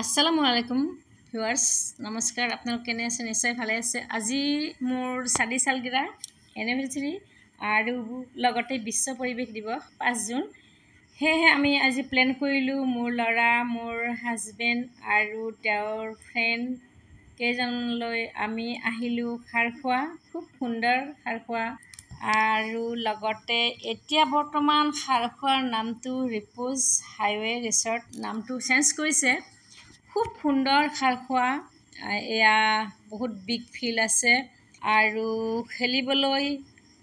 আসসালামু আলাইকুম ভিউৱাৰ্চ নমস্কাৰ আপোনালোক কেনে আছে নিশ্চয় ভালে আছে আজি মোৰ চাদি চালগিৰা এনিভাৰ্চেৰী আৰু লগতে বিশ্ব পৰিৱেশ দিৱস পাঁচ জুন সেয়েহে আমি আজি প্লেন কৰিলোঁ মোৰ ল'ৰা মোৰ হাজবেণ্ড আৰু তেওঁৰ ফ্ৰেণ্ড কেইজনলৈ আমি আহিলোঁ খাৰখোৱা খুব সুন্দৰ খাৰখোৱা আৰু লগতে এতিয়া বৰ্তমান খাৰখোৱাৰ নামটো ৰিপুজ হাইৱে ৰিচৰ্ট নামটো চেঞ্জ কৰিছে খুব সুন্দৰ খাৰ খোৱা এয়া বহুত বিগ ফিল আছে আৰু খেলিবলৈ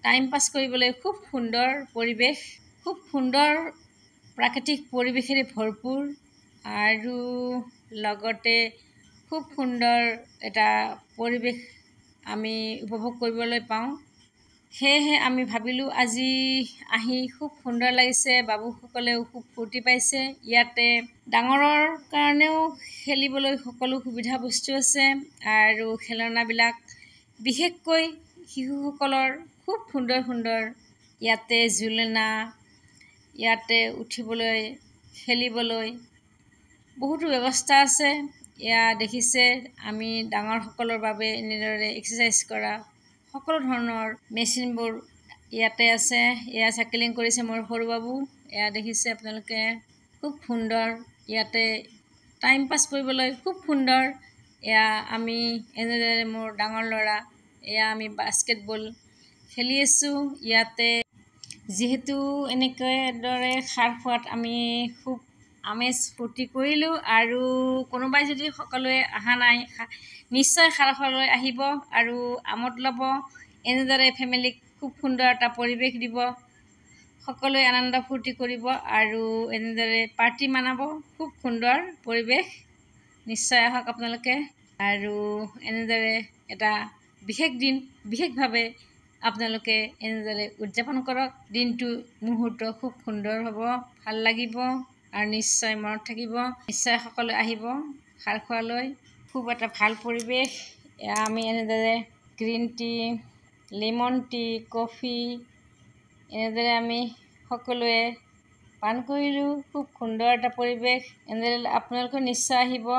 টাইম পাছ কৰিবলৈ খুব সুন্দৰ পৰিৱেশ খুব সুন্দৰ প্ৰাকৃতিক পৰিৱেশেৰে ভৰপূৰ আৰু লগতে খুব সুন্দৰ এটা পৰিৱেশ আমি উপভোগ কৰিবলৈ পাওঁ সেয়েহে আমি ভাবিলোঁ আজি আহি খুব সুন্দৰ লাগিছে বাবুসকলেও খুব ফূৰ্তি পাইছে ইয়াতে ডাঙৰৰ কাৰণেও খেলিবলৈ সকলো সুবিধা বস্তু আছে আৰু খেলনাবিলাক বিশেষকৈ শিশুসকলৰ খুব সুন্দৰ সুন্দৰ ইয়াতে জুলনা ইয়াতে উঠিবলৈ খেলিবলৈ বহুতো ব্যৱস্থা আছে এয়া দেখিছে আমি ডাঙৰসকলৰ বাবে এনেদৰে এক্সাৰচাইজ কৰা সকলো ধৰণৰ মেচিনবোৰ ইয়াতে আছে এয়া চাইকেলিং কৰিছে মোৰ সৰু বাবু এয়া দেখিছে আপোনালোকে খুব সুন্দৰ ইয়াতে টাইম পাছ কৰিবলৈ খুব সুন্দৰ এয়া আমি এনেদৰে মোৰ ডাঙৰ ল'ৰা এয়া আমি বাস্কেটবল খেলি আছোঁ ইয়াতে যিহেতু এনেকৈ দৰে সাৰ খোৱাত আমি খুব আমেজ ফূৰ্তি কৰিলোঁ আৰু কোনোবাই যদি সকলোৱে অহা নাই নিশ্চয় সাৰসলৈ আহিব আৰু আমোদ ল'ব এনেদৰে ফেমিলিক খুব সুন্দৰ এটা পৰিৱেশ দিব সকলোৱে আনন্দ ফূৰ্তি কৰিব আৰু এনেদৰে পাৰ্টি মানাব খুব সুন্দৰ পৰিৱেশ নিশ্চয় আহক আপোনালোকে আৰু এনেদৰে এটা বিশেষ দিন বিশেষভাৱে আপোনালোকে এনেদৰে উদযাপন কৰক দিনটো মুহূৰ্ত খুব সুন্দৰ হ'ব ভাল লাগিব আৰু নিশ্চয় মনত থাকিব নিশ্চয় সকলোৱে আহিব খাল খোৱালৈ খুব এটা ভাল পৰিৱেশ আমি এনেদৰে green tea lemon tea coffee এনেদৰে আমি সকলোৱে পান কৰিলোঁ খুব সুন্দৰ এটা পৰিৱেশ এনেদৰে আপোনালোকেও নিশ্চয় আহিব